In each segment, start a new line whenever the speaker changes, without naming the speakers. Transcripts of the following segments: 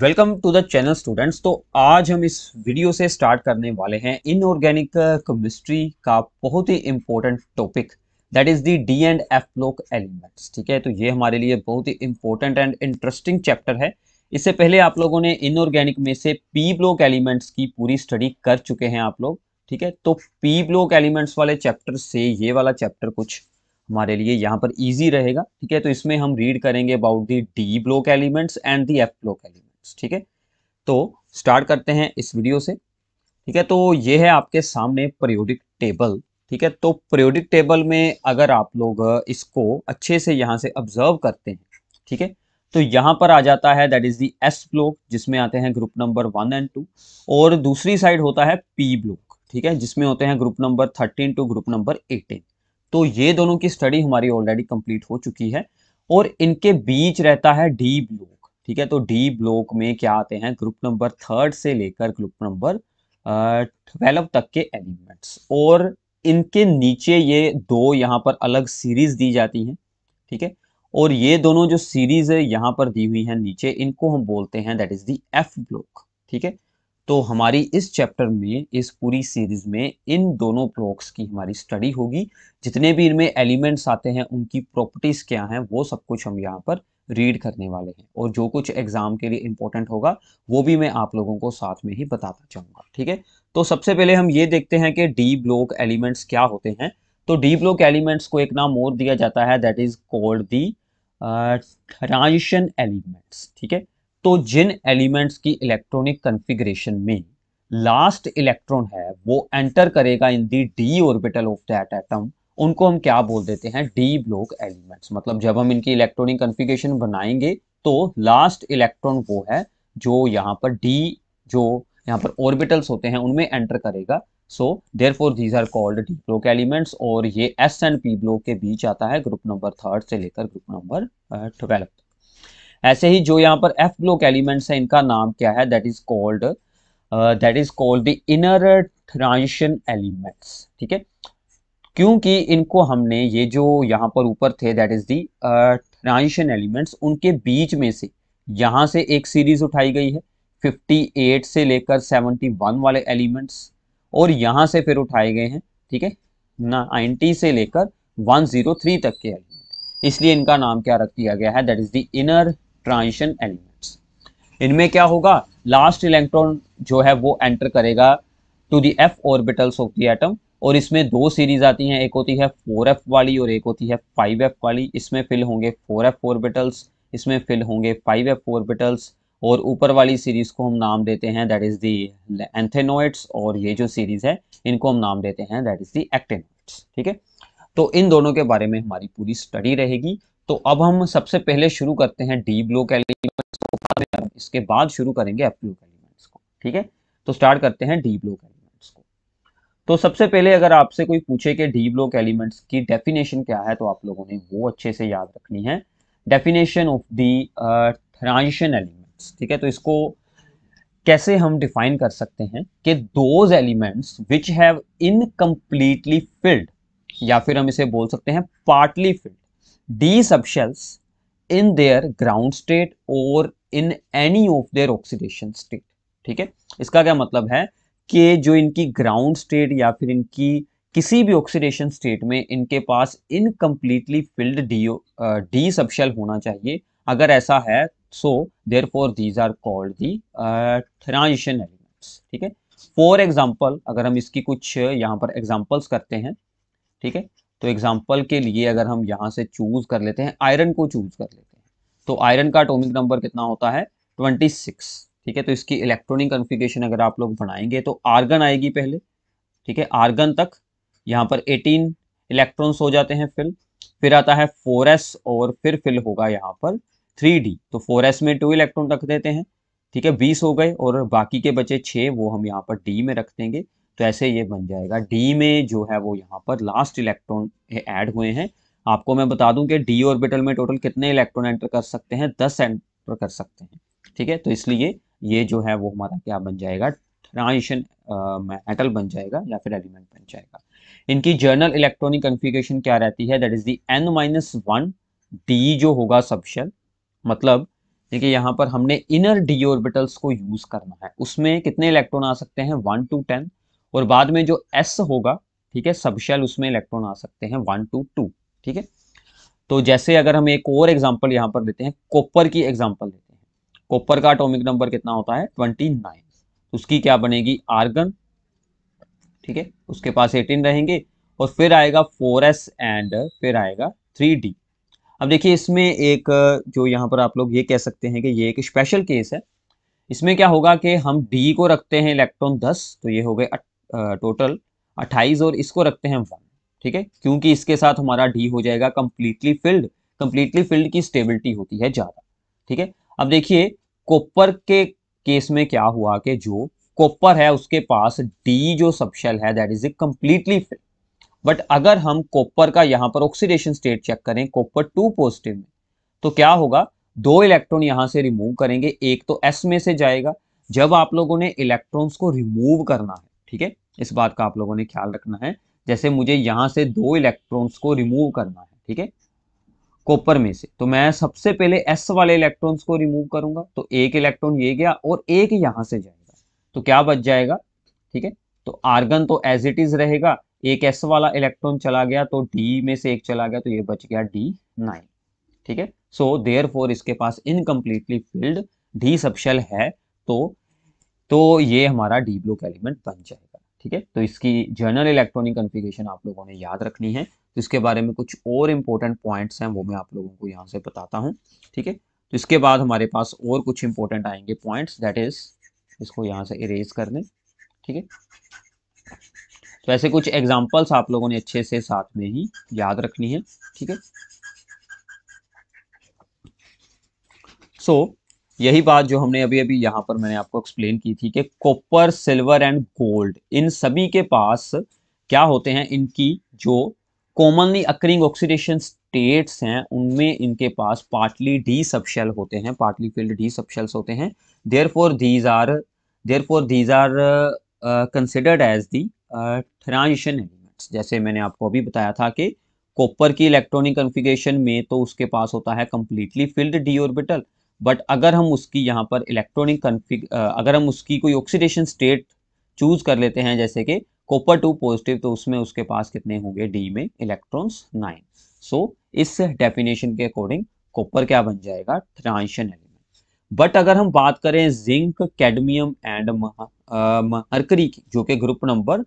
welcome to the channel students तो आज हम इस वीडियो से स्टार्ट करने वाले हैं इनऑर्गेनिक केमिस्ट्री का बहुत ही important topic that is the d and f block elements ठीक है तो ये हमारे लिए बहुत ही इंपॉर्टेंट एंड इंटरेस्टिंग चैप्टर है इससे पहले आप लोगों ने इनऑर्गेनिक में से पी ब्लॉक एलिमेंट्स की पूरी स्टडी कर चुके हैं आप लोग ठीक है तो पी ब्लॉक एलिमेंट्स वाले चैप्टर से ये वाला चैप्टर कुछ हमारे लिए यहाँ पर ईजी रहेगा ठीक है तो इसमें हम रीड करेंगे about the d block elements and the F block elements ठीक है तो स्टार्ट करते हैं इस वीडियो से ठीक है तो ये है आपके सामने प्रयोडिक टेबल ठीक है तो प्रयोडिक टेबल में अगर आप लोग इसको अच्छे से यहाँ से ऑब्जर्व करते हैं ठीक है तो यहाँ पर आ जाता है that is the S block जिसमें आते हैं group number one and two और दूसरी साइड होता है पी ब्लॉक ठीक है जिसमें होते हैं group number thirteen to group number eighteen तो ये दोनों की स्टडी हमारी ऑलरेडी कंप्लीट हो चुकी है और इनके बीच रहता है डी ब्लॉक ठीक है तो डी ब्लॉक में क्या आते हैं ग्रुप नंबर थर्ड से लेकर ग्रुप नंबर ट्वेल्व तक के एलिमेंट्स और इनके नीचे ये दो यहाँ पर अलग सीरीज दी जाती हैं ठीक है और ये दोनों जो सीरीज यहाँ पर दी हुई है नीचे इनको हम बोलते हैं that is the F block ठीक है तो हमारी इस चैप्टर में इस पूरी सीरीज में इन दोनों ब्लॉक्स की हमारी स्टडी होगी जितने भी इनमें एलिमेंट्स आते हैं उनकी प्रॉपर्टीज क्या हैं वो सब कुछ हम यहाँ पर रीड करने वाले हैं और जो कुछ एग्ज़ाम के लिए इंपॉर्टेंट होगा वो भी मैं आप लोगों को साथ में ही बताना चाहूंगा ठीक है तो सबसे पहले हम ये देखते हैं कि डी ब्लॉक एलिमेंट्स क्या होते हैं तो डी ब्लॉक एलिमेंट्स को एक नाम और दिया जाता है that is called the transition elements ठीक है तो जिन एलिमेंट्स की इलेक्ट्रॉनिक कन्फिग्रेशन में लास्ट इलेक्ट्रॉन है वो एंटर करेगा in the D orbital of that atom उनको हम क्या बोल देते हैं डी ब्लॉक एलिमेंट्स मतलब जब हम इनकी इलेक्ट्रॉनिक कन्फिगेशन बनाएंगे तो लास्ट इलेक्ट्रॉन वो है जो यहाँ पर डी जो यहाँ पर ऑर्बिटल्स होते हैं उनमें एंटर करेगा so therefore these are called D block elements और ये एस एंड पी ब्लॉक के बीच आता है ग्रुप नंबर थर्ड से लेकर ग्रुप नंबर ट्वेल्व ऐसे ही जो यहाँ पर एफ ब्लॉक एलिमेंट्स है इनका नाम क्या है that is called that is called the inner transition elements ठीक है क्योंकि इनको हमने ये जो यहाँ पर ऊपर थे that is the transition elements उनके बीच में से यहाँ से एक सीरीज उठाई गई है 58 से लेकर 71 वाले एलिमेंट्स और यहाँ से फिर उठाए गए हैं ठीक है ना से लेकर 103 तक के एलिमेंट इसलिए इनका नाम क्या रख दिया गया है that is the inner transition elements इनमें क्या होगा लास्ट इलेक्ट्रॉन जो है वो एंटर करेगा to the F orbitals of the atom और इसमें दो सीरीज़ आती हैं एक होती है फोर एफ वाली और एक होती है फाइव एफ वाली इसमें फिल होंगे फोर एफ ऑर्बिटल्स इसमें फिल होंगे फाइव एफ ऑर्बिटल्स और ऊपर वाली सीरीज़ को हम नाम देते हैं दैट इज़ दी एंथेनोइड्स और ये जो सीरीज़ है इनको हम नाम देते हैं दैट इज़ दी एक्टेनोइड्स ठीक है तो इन दोनों के बारे में हमारी पूरी स्टडी रहेगी तो अब हम सबसे पहले शुरू करते हैं डी ब्लॉक एलिमेंट्स को इसके बाद शुरू करेंगे एफ ब्लॉक एलिमेंट्स को ठीक है तो स्टार्ट करते हैं डी ब्लॉक एलिमेंट तो सबसे पहले अगर आपसे कोई पूछे कि डी ब्लॉक एलिमेंट्स की डेफिनेशन क्या है तो आप लोगों ने वो अच्छे से याद रखनी है definition of the transition elements ठीक है तो इसको कैसे हम डिफाइन कर सकते हैं कि those elements which have incompletely filled या फिर हम इसे बोल सकते हैं partly filled D subshells in their ground state और in any of their oxidation state ठीक है इसका क्या मतलब है कि जो इनकी ग्राउंड स्टेट या फिर इनकी किसी भी ऑक्सीडेशन स्टेट में इनके पास incompletely filled D D subshell होना चाहिए अगर ऐसा है so therefore these are called the transition elements ठीक है फॉर एग्जाम्पल अगर हम इसकी कुछ यहाँ पर एग्जाम्पल्स करते हैं ठीक है तो एग्जाम्पल के लिए अगर हम यहाँ से चूज कर लेते हैं आयरन को चूज कर लेते हैं तो आयरन का अटोमिक नंबर कितना होता है ट्वेंटी सिक्स ठीक है तो इसकी इलेक्ट्रॉनिक कॉन्फ़िगरेशन अगर आप लोग बनाएंगे तो आर्गन आएगी पहले ठीक है आर्गन तक यहाँ पर 18 इलेक्ट्रॉन्स हो जाते हैं फिल फिर आता है 4s और फिर फिल होगा यहाँ पर 3d तो 4s में टू इलेक्ट्रॉन रख देते हैं ठीक है 20 हो गए और बाकी के बचे छः वो हम यहाँ पर डी में रख देंगे तो ऐसे ये बन जाएगा डी में जो है वो यहाँ पर लास्ट इलेक्ट्रॉन ऐड हुए हैं आपको मैं बता दूं कि डी ऑर्बिटल में टोटल कितने इलेक्ट्रॉन एंटर कर सकते हैं दस एंटर कर सकते हैं ठीक है तो इसलिए ये जो है वो हमारा क्या बन जाएगा ट्रांजिशन मेटल बन जाएगा या फिर एलिमेंट बन जाएगा इनकी जर्नल इलेक्ट्रॉनिक कन्फिगेशन क्या रहती है that is the N minus one D जो होगा सबशेल मतलब देखिए यहाँ पर हमने इनर डी ऑर्बिटल्स को यूज करना है उसमें कितने इलेक्ट्रॉन आ सकते हैं वन टू टेन और बाद में जो एस होगा ठीक है सबशेल उसमें इलेक्ट्रॉन आ सकते हैं वन टू टू ठीक है तो जैसे अगर हम एक और एग्जाम्पल यहाँ पर देते हैं कॉपर की एग्जाम्पल लेते हैं कॉपर का एटॉमिक नंबर कितना होता है ट्वेंटी नाइन उसकी क्या बनेगी आर्गन ठीक है उसके पास एटीन रहेंगे और फिर आएगा फोर एस एंड फिर आएगा थ्री डी अब देखिए इसमें एक जो यहाँ पर आप लोग ये कह सकते हैं कि ये एक स्पेशल केस है इसमें क्या होगा कि हम डी को रखते हैं इलेक्ट्रॉन दस तो ये हो गए टोटल अट्ठाईस और इसको रखते हैं वन ठीक है क्योंकि इसके साथ हमारा डी हो जाएगा कंप्लीटली फिल्ड कंप्लीटली फिल्ड की स्टेबिलिटी होती है ज़्यादा ठीक है अब देखिए कोपर के केस में क्या हुआ कि जो कोपर है उसके पास डी जो सबशेल है that is a completely fill but अगर हम कोपर का यहां पर ऑक्सीडेशन स्टेट चेक करें कोपर टू पॉजिटिव में तो क्या होगा दो इलेक्ट्रॉन यहां से रिमूव करेंगे एक तो एस में से जाएगा जब आप लोगों ने इलेक्ट्रॉन्स को रिमूव करना है ठीक है इस बात का आप लोगों ने ख्याल रखना है जैसे मुझे यहां से दो इलेक्ट्रॉन्स को रिमूव करना है ठीक है कॉपर में से तो मैं सबसे पहले एस वाले इलेक्ट्रॉन्स को रिमूव करूंगा तो एक इलेक्ट्रॉन ये गया और एक यहां से जाएगा तो क्या बच जाएगा ठीक है तो आर्गन तो एज इट इज रहेगा एक एस वाला इलेक्ट्रॉन चला गया तो डी में से एक चला गया तो ये बच गया डी नाइन ठीक है सो देयर फोर इसके पास इनकम्प्लीटली फिल्ड डी सबशल है तो तो ये हमारा डी ब्लॉक एलिमेंट बन जाएगा ठीक है तो इसकी जनरल इलेक्ट्रॉनिक कंफिगेशन आप लोगों ने याद रखनी है तो इसके बारे में कुछ और इम्पोर्टेंट पॉइंट्स हैं वो मैं आप लोगों को यहाँ से बताता हूँ ठीक है तो इसके बाद हमारे पास और कुछ इम्पोर्टेंट आएंगे पॉइंट्स दैट इज़ इसको यहाँ से इरेज कर दें ठीक है तो ऐसे कुछ एग्जाम्पल्स आप लोगों ने अच्छे से साथ में ही याद रखनी है ठीक है सो so, यही बात जो हमने अभी अभी यहाँ पर मैंने आपको एक्सप्लेन की थी कि कॉपर सिल्वर एंड गोल्ड इन सभी के पास क्या होते हैं इनकी जो कॉमनली अक्रिंग ऑक्सीडेशन स्टेट्स हैं उनमें इनके पास पार्टली डी सबशेल होते हैं पार्टली फील्ड डी सबशेल्स होते हैं therefore these are therefore these are considered as the transition elements जैसे मैंने आपको अभी बताया था कि कॉपर की इलेक्ट्रॉनिक कन्फिगेशन में तो उसके पास होता है completely filled D orbital but अगर हम उसकी यहाँ पर इलेक्ट्रॉनिक कन्फिग uh, अगर हम उसकी कोई ऑक्सीडेशन स्टेट चूज़ कर लेते हैं जैसे कि कॉपर टू पॉजिटिव तो उसमें उसके पास कितने होंगे डी में इलेक्ट्रॉन्स नाइन सो इस डेफिनेशन के अकॉर्डिंग कॉपर क्या बन जाएगा ट्रांशन एलिमेंट बट अगर हम बात करें जिंक कैडमियम एंड मरकरी की जो कि ग्रुप नंबर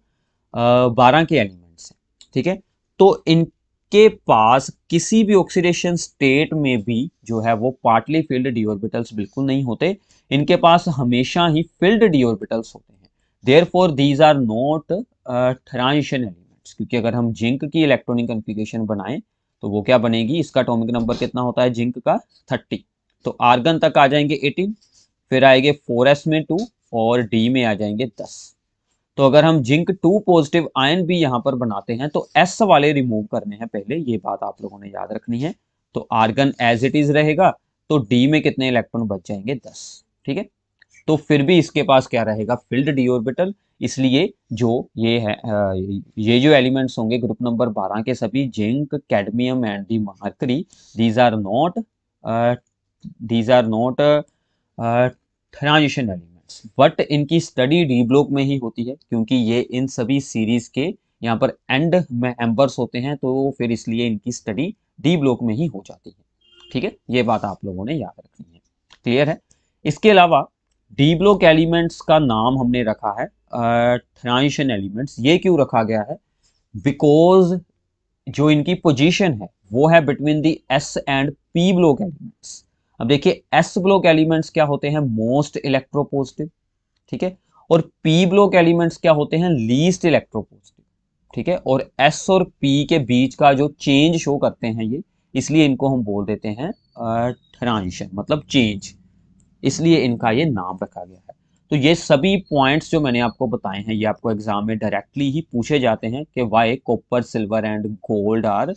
बारह के एलिमेंट्स हैं ठीक है तो इनके पास किसी भी ऑक्सीडेशन स्टेट में भी जो है वो पार्टली फिल्ड डी ऑर्बिटल्स बिल्कुल नहीं होते इनके पास हमेशा ही फिल्ड डी ऑर्बिटल्स होते हैं therefore these are not transition elements क्योंकि अगर हम जिंक की इलेक्ट्रॉनिक कंफिगेशन बनाएं तो वो क्या बनेगी इसका अटोमिक नंबर कितना होता है जिंक का थर्टी तो आर्गन तक आ जाएंगे एटीन फिर आएंगे फोर में टू और डी में आ जाएंगे दस तो अगर हम जिंक टू पॉजिटिव आयन भी यहां पर बनाते हैं तो एस वाले रिमूव करने हैं पहले ये बात आप लोगों ने याद रखनी है तो आर्गन एज इट इज रहेगा तो डी में कितने इलेक्ट्रॉन बच जाएंगे दस ठीक है तो फिर भी इसके पास क्या रहेगा फिल्ड डी ऑर्बिटल इसलिए जो ये है ये जो एलिमेंट्स होंगे ग्रुप नंबर बारह के सभी zinc cadmium and the mercury these are not these are not transition elements but इनकी स्टडी डी ब्लॉक में ही होती है क्योंकि ये इन सभी सीरीज के यहाँ पर एंड में एम्बर्स होते हैं तो फिर इसलिए इनकी स्टडी डी ब्लॉक में ही हो जाती है ठीक है ये बात आप लोगों ने याद रखनी है क्लियर है इसके अलावा डी ब्लॉक एलिमेंट्स का नाम हमने रखा है थ्राइशन एलिमेंट्स ये क्यों रखा गया है बिकॉज जो इनकी पोजीशन है वो है between the S and P block elements अब देखिए एस ब्लॉक एलिमेंट्स क्या होते हैं मोस्ट इलेक्ट्रोपोजिटिव ठीक है और पी ब्लॉक एलिमेंट्स क्या होते हैं लीस्ट इलेक्ट्रोपोजिटिव ठीक है और एस और पी के बीच का जो चेंज शो करते हैं ये इसलिए इनको हम बोल देते हैं ट्रांजिशन मतलब चेंज इसलिए इनका ये नाम रखा गया है तो ये सभी पॉइंट्स जो मैंने आपको बताए हैं ये आपको एग्जाम में डायरेक्टली ही पूछे जाते हैं कि why copper silver and gold are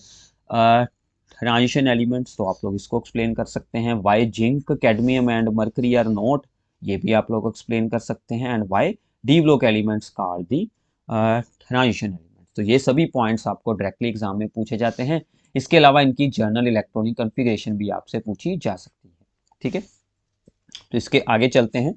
transition elements तो आप लोग इसको एक्सप्लेन कर सकते हैं why zinc cadmium and mercury are not ये भी आप लोग एक्सप्लेन कर सकते हैं and why D block elements का आर दी ट्रांजिशन एलिमेंट्स तो ये सभी पॉइंट्स आपको डायरेक्टली एग्जाम में पूछे जाते हैं इसके अलावा इनकी जर्नल इलेक्ट्रॉनिक कन्फिग्रेशन भी आपसे पूछी जा सकती है ठीक है तो इसके आगे चलते हैं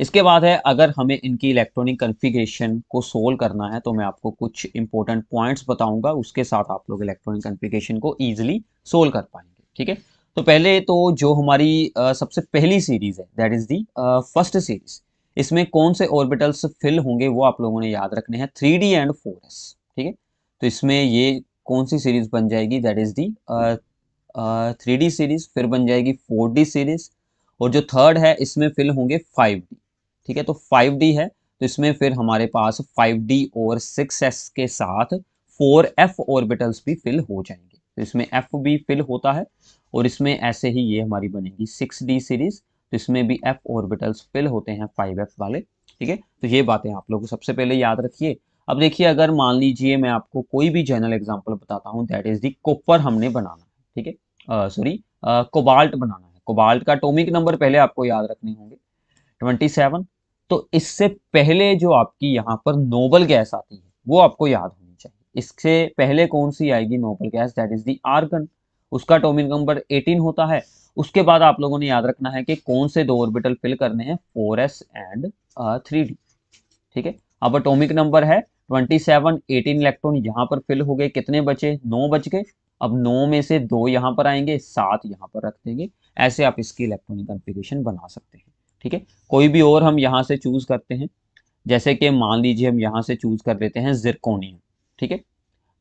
इसके बाद है अगर हमें इनकी इलेक्ट्रॉनिक कन्फिग्रेशन को सोल्व करना है तो मैं आपको कुछ इंपॉर्टेंट पॉइंट्स बताऊंगा उसके साथ आप लोग इलेक्ट्रॉनिक कन्फिग्रेशन को ईजिली सोल्व कर पाएंगे ठीक है तो पहले तो जो हमारी आ, सबसे पहली सीरीज है that is the first series इसमें कौन से ऑर्बिटल्स फिल होंगे वो आप लोगों ने याद रखने हैं थ्री डी एंड फोर ठीक है तो इसमें ये कौन सी सीरीज बन जाएगी that is the three D series फिर बन जाएगी फोर डी सीरीज और जो थर्ड है इसमें फिल होंगे फाइव डी ठीक है तो फाइव डी है तो इसमें फिर हमारे पास फाइव डी और सिक्स एस के साथ फोर एफ ऑर्बिटल्स भी फिल हो जाएंगे तो इसमें एफ भी फिल होता है और इसमें ऐसे ही ये हमारी बनेगी सिक्स डी सीरीज तो इसमें भी एफ ऑर्बिटल्स फिल होते हैं फाइव एफ वाले ठीक है तो ये बातें आप लोग सबसे पहले याद रखिए अब देखिए अगर मान लीजिए मैं आपको कोई भी जनरल एग्जाम्पल बताता हूँ दैट इज दी कोपर हमने बनाना ठीक है सॉरी कोबाल्ट बनाना है कोबाल्ट का अटोमिक नंबर पहले आपको याद रखने होंगे ट्वेंटी सेवन तो इससे पहले जो आपकी यहाँ पर नोबल गैस आती है वो आपको याद होनी चाहिए इससे पहले कौन सी आएगी noble gas that is the argon उसका अटोमिक नंबर 18 होता है उसके बाद आप लोगों ने याद रखना है कि कौन से दो ऑर्बिटल फिल करने हैं 4s एंड थ्री डी ठीक है अब अटोमिक नंबर है 27, 18 इलेक्ट्रॉन यहाँ पर फिल हो गए कितने बचे नौ बच गए अब नौ में से दो यहाँ पर आएंगे सात यहाँ पर रख देंगे ऐसे आप इसकी इलेक्ट्रॉनिक कॉन्फ़िगरेशन बना सकते हैं ठीक है कोई भी और हम यहाँ से चूज़ करते हैं जैसे कि मान लीजिए हम यहाँ से चूज़ कर लेते हैं जिरकोनियम ठीक है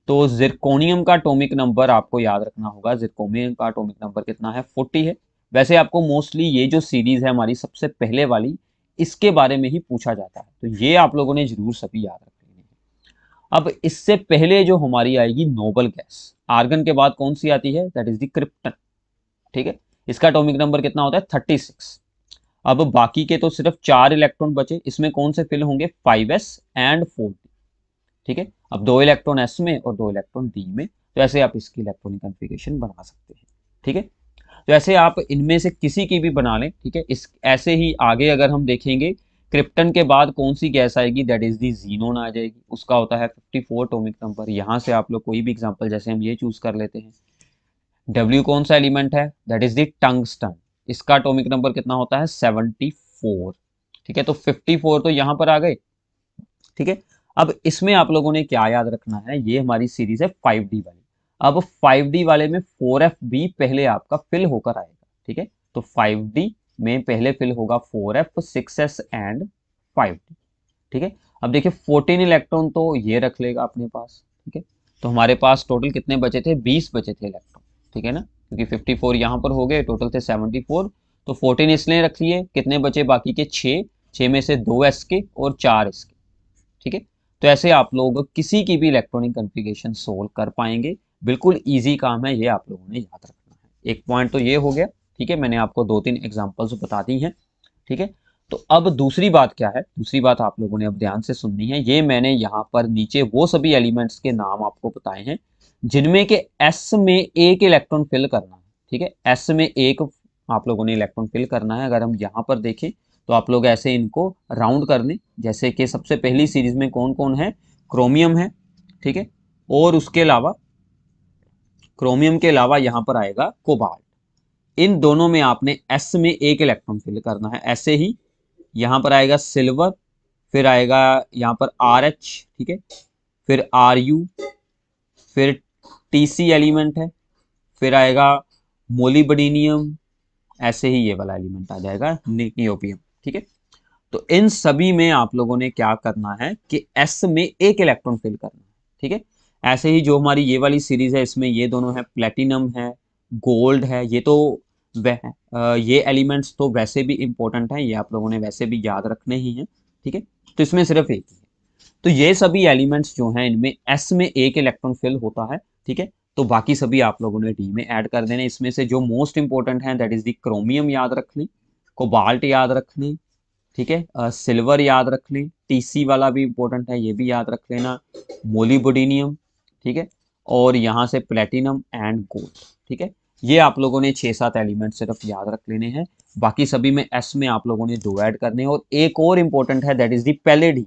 तो जिरकोनियम का अटोमिक नंबर आपको याद रखना होगा जिरकोनियम का अटोमिक नंबर कितना है फोर्टी है वैसे आपको मोस्टली ये जो सीरीज़ है हमारी सबसे पहले वाली इसके बारे में ही पूछा जाता है तो ये आप लोगों ने ज़रूर सभी याद रखा अब इससे पहले जो हमारी आएगी नोबल गैस आर्गन के बाद कौन सी आती है दैट इज द क्रिप्टन ठीक है इसका एटॉमिक नंबर कितना होता है थर्टी सिक्स अब बाकी के तो सिर्फ चार इलेक्ट्रॉन बचे इसमें कौन से फिल होंगे फाइव एस एंड फोर ठीक है अब दो इलेक्ट्रॉन एस में और दो इलेक्ट्रॉन डी में तो ऐसे आप इसकी इलेक्ट्रॉनिक कॉन्फ़िगरेशन बना सकते हैं ठीक है तो ऐसे आप इनमें से किसी की भी बना लें ठीक है इस ऐसे ही आगे अगर हम देखेंगे क्रिप्टन के बाद कौन सी गैस आएगी दैट इज दी जीनोन आ जाएगी उसका होता है 54 एटॉमिक नंबर यहाँ से आप लोग कोई भी एग्जांपल जैसे हम ये चूज कर लेते हैं डब्ल्यू कौन सा एलिमेंट है दैट इज दी टंगस्टन इसका एटॉमिक नंबर कितना होता है 74 ठीक है तो 54 तो यहाँ पर आ गए ठीक है अब इसमें आप लोगों ने क्या याद रखना है ये हमारी सीरीज है फाइव डी वाली अब फाइव डी वाले में फोर एफ भी पहले आपका फिल होकर आएगा ठीक है तो फाइव डी में पहले फिल होगा four F six S and five ठीक है अब देखिए फोर्टीन इलेक्ट्रॉन तो ये रख लेगा अपने पास ठीक है तो हमारे पास टोटल कितने बचे थे बीस बचे थे इलेक्ट्रॉन ठीक है ना क्योंकि फिफ्टी फोर यहाँ पर हो गए टोटल थे सेवेंटी फोर तो फोर्टीन इसलिए रख लिए कितने बचे बाकी के छः छः में से दो एस के और चार एस के ठीक है तो ऐसे आप लोग किसी की भी इलेक्ट्रॉनिक कन्फिगेशन सोल्व कर पाएंगे बिल्कुल ईजी काम है ये आप लोगों ने याद रखना है एक पॉइंट तो ये हो गया ठीक है मैंने आपको दो तीन एग्जाम्पल्स बता दी हैं ठीक है तो अब दूसरी बात क्या है दूसरी बात आप लोगों ने अब ध्यान से सुननी है ये मैंने यहाँ पर नीचे वो सभी एलिमेंट्स के नाम आपको बताए हैं जिनमें के एस में एक इलेक्ट्रॉन फिल करना है ठीक है एस में एक आप लोगों ने इलेक्ट्रॉन फिल करना है अगर हम यहाँ पर देखें तो आप लोग ऐसे इनको राउंड कर लें जैसे कि सबसे पहली सीरीज में कौन कौन है क्रोमियम है ठीक है और उसके अलावा क्रोमियम के अलावा यहाँ पर आएगा कोबाल्ट इन दोनों में आपने एस में एक इलेक्ट्रॉन फिल करना है ऐसे ही यहां पर आएगा सिल्वर फिर आएगा यहां पर आर एच ठीक है फिर आर यू फिर टी सी एलिमेंट है फिर आएगा मोलिबडिनियम ऐसे ही ये वाला एलिमेंट आ जाएगा नियोपियम ठीक है तो इन सभी में आप लोगों ने क्या करना है कि एस में एक इलेक्ट्रॉन फिल करना है ठीक है ऐसे ही जो हमारी ये वाली सीरीज है इसमें ये दोनों है प्लेटिनम है गोल्ड है ये तो वह ये एलिमेंट्स तो वैसे भी इंपॉर्टेंट हैं ये आप लोगों ने वैसे भी याद रखने ही हैं ठीक है तो इसमें सिर्फ एक ही तो ये सभी एलिमेंट्स जो हैं इनमें एस में एक इलेक्ट्रॉन फिल होता है ठीक है तो बाकी सभी आप लोगों ने डी में ऐड कर देने इसमें से जो मोस्ट इंपॉर्टेंट है दैट इज दी क्रोमियम याद रख लें कोबाल्ट याद रख लें ठीक है सिल्वर याद रख लें टीसी वाला भी इंपॉर्टेंट है ये भी याद रख लेना मोलीबोडीनियम ठीक है और यहां से प्लेटिनम एंड गोल्ड ठीक है ये आप लोगों ने छह सात एलिमेंट सिर्फ याद रख लेने हैं बाकी सभी में एस में आप लोगों ने दो ऐड करने और एक और इंपॉर्टेंट है that is the palladium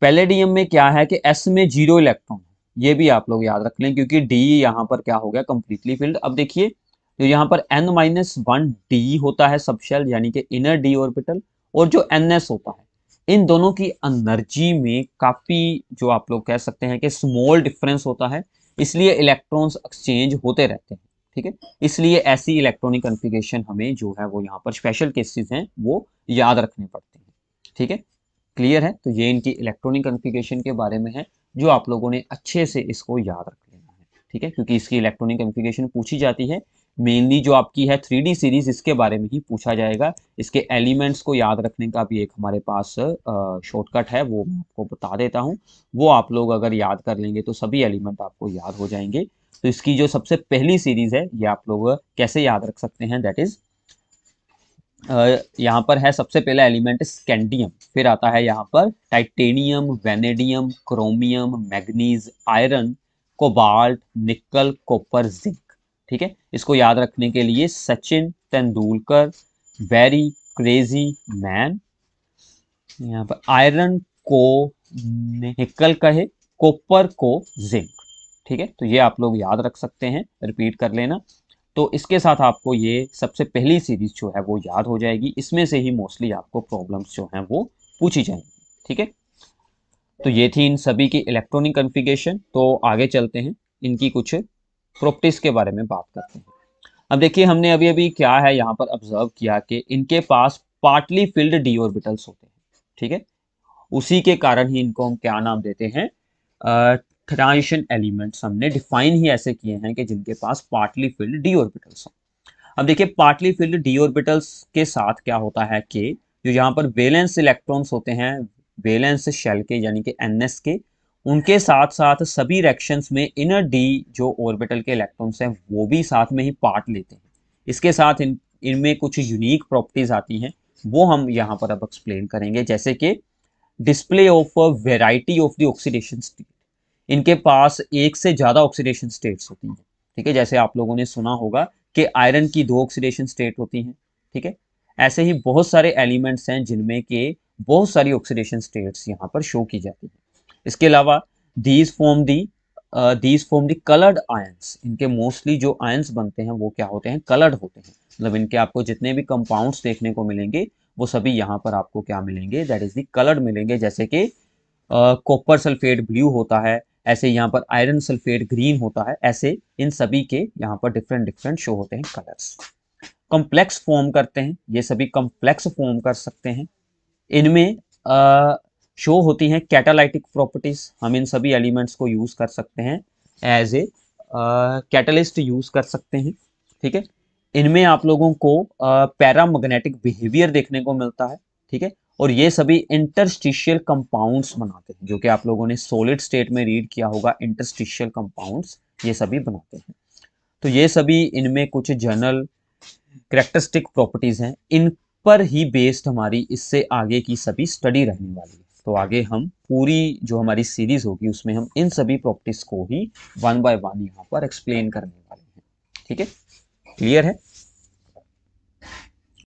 palladium में क्या है कि एस में जीरो इलेक्ट्रॉन ये भी आप लोग याद रख लें क्योंकि डी यहाँ पर क्या हो गया कंप्लीटली फिल्ड अब देखिए जो यहाँ पर एन माइनस वन डी होता है सबशेल यानी कि इनर डी ऑर्बिटल और जो एन एस होता है इन दोनों की एनर्जी में काफ़ी जो आप लोग कह सकते हैं कि स्मॉल डिफरेंस होता है इसलिए इलेक्ट्रॉन्स एक्सचेंज होते रहते हैं ठीक है इसलिए ऐसी इलेक्ट्रॉनिक कन्फिगेशन हमें जो है वो यहाँ पर स्पेशल केसेस हैं वो याद रखने पड़ते हैं ठीक है क्लियर है तो ये इनकी इलेक्ट्रॉनिक कन्फिगेशन के बारे में है जो आप लोगों ने अच्छे से इसको याद रख लेना है ठीक है क्योंकि इसकी इलेक्ट्रॉनिक कन्फिगेशन पूछी जाती है मेनली जो आपकी है थ्री सीरीज इसके बारे में ही पूछा जाएगा इसके एलिमेंट्स को याद रखने का भी एक हमारे पास शॉर्टकट है वो मैं आपको बता देता हूँ वो आप लोग अगर याद कर लेंगे तो सभी एलिमेंट आपको याद हो जाएंगे तो इसकी जो सबसे पहली सीरीज है ये आप लोग कैसे याद रख सकते हैं दैट इज यहाँ पर है सबसे पहला एलिमेंट स्कैंडियम फिर आता है यहाँ पर titanium vanadium chromium manganese iron cobalt nickel copper zinc ठीक है इसको याद रखने के लिए Sachin Tendulkar very crazy man यहाँ पर आयरन को निकल कहे कोपर को जिंक ठीक है तो ये आप लोग याद रख सकते हैं रिपीट कर लेना तो इसके साथ आपको ये सबसे पहली सीरीज जो है वो याद हो जाएगी इसमें से ही मोस्टली आपको प्रॉब्लम्स जो हैं वो पूछी जाएंगी ठीक है तो ये थी इन सभी की इलेक्ट्रॉनिक कन्फिगेशन तो आगे चलते हैं इनकी कुछ प्रॉपर्टीज के बारे में बात करते हैं अब देखिए हमने अभी अभी क्या है यहाँ पर ऑब्जर्व किया कि इनके पास पार्टली फिल्ड डी ऑर्बिटल्स होते हैं ठीक है उसी के कारण ही इनको हम क्या नाम देते हैं ट्रांजिशन एलिमेंट्स हमने डिफाइन ही ऐसे किए हैं कि जिनके पास पार्टली फिल्ड डी ऑर्बिटल्स हों अब देखिए पार्टली फिल्ड डी ऑर्बिटल्स के साथ क्या होता है कि जो यहाँ पर वेलेंस इलेक्ट्रॉन्स होते हैं वेलेंस शेल के यानी कि एन के उनके साथ साथ सभी रिएक्शंस में इनर डी जो ऑर्बिटल के इलेक्ट्रॉन्स हैं वो भी साथ में ही पार्ट लेते हैं इसके साथ इन इनमें कुछ यूनिक प्रॉपर्टीज आती हैं वो हम यहाँ पर अब एक्सप्लेन करेंगे जैसे कि display of variety of the oxidation state इनके पास एक से ज़्यादा ऑक्सीडेशन स्टेट्स होती हैं ठीक है जैसे आप लोगों ने सुना होगा कि आयरन की दो ऑक्सीडेशन स्टेट होती हैं ठीक है ऐसे ही बहुत सारे एलिमेंट्स हैं जिनमें के बहुत सारी ऑक्सीडेशन स्टेट्स यहाँ पर शो की जाती हैं इसके अलावा these form the these form the coloured ions इनके मोस्टली जो आयंस बनते हैं वो क्या होते हैं कलर्ड होते हैं मतलब इनके आपको जितने भी कंपाउंड्स देखने को मिलेंगे वो सभी यहाँ पर आपको क्या मिलेंगे दैट इज दी कलर्ड मिलेंगे जैसे कि कॉपर सल्फेट ब्लू होता है ऐसे यहाँ पर आयरन सल्फेट ग्रीन होता है ऐसे इन सभी के यहाँ पर डिफरेंट डिफरेंट शो होते हैं कलर्स कॉम्प्लेक्स फॉर्म करते हैं ये सभी कॉम्प्लेक्स फॉर्म कर सकते हैं इनमें uh, शो होती हैं कैटालाइटिक प्रॉपर्टीज हम इन सभी एलिमेंट्स को यूज़ कर सकते हैं एज ए कैटलिस्ट यूज़ कर सकते हैं ठीक है इनमें आप लोगों को पैरा मैग्नेटिक बिहेवियर देखने को मिलता है ठीक है और ये सभी इंटरस्टिशियल कंपाउंड्स बनाते हैं जो कि आप लोगों ने सोलिड स्टेट में रीड किया होगा इंटरस्टिशियल कंपाउंड्स ये सभी बनाते हैं तो ये सभी इनमें कुछ जनरल करेक्टरिस्टिक प्रॉपर्टीज़ हैं इन पर ही बेस्ड हमारी इससे आगे की सभी स्टडी रहने वाली है तो आगे हम पूरी जो हमारी सीरीज होगी उसमें हम इन सभी प्रॉपर्टीज को ही वन बाय वन यहाँ पर एक्सप्लेन करने वाले हैं ठीक है क्लियर है